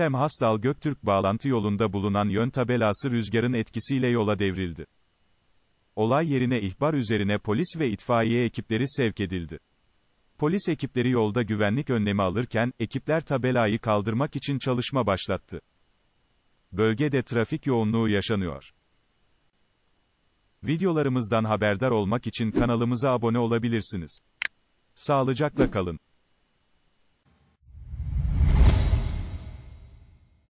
Temhasdal-Göktürk bağlantı yolunda bulunan yön tabelası rüzgarın etkisiyle yola devrildi. Olay yerine ihbar üzerine polis ve itfaiye ekipleri sevk edildi. Polis ekipleri yolda güvenlik önlemi alırken, ekipler tabelayı kaldırmak için çalışma başlattı. Bölgede trafik yoğunluğu yaşanıyor. Videolarımızdan haberdar olmak için kanalımıza abone olabilirsiniz. Sağlıcakla kalın.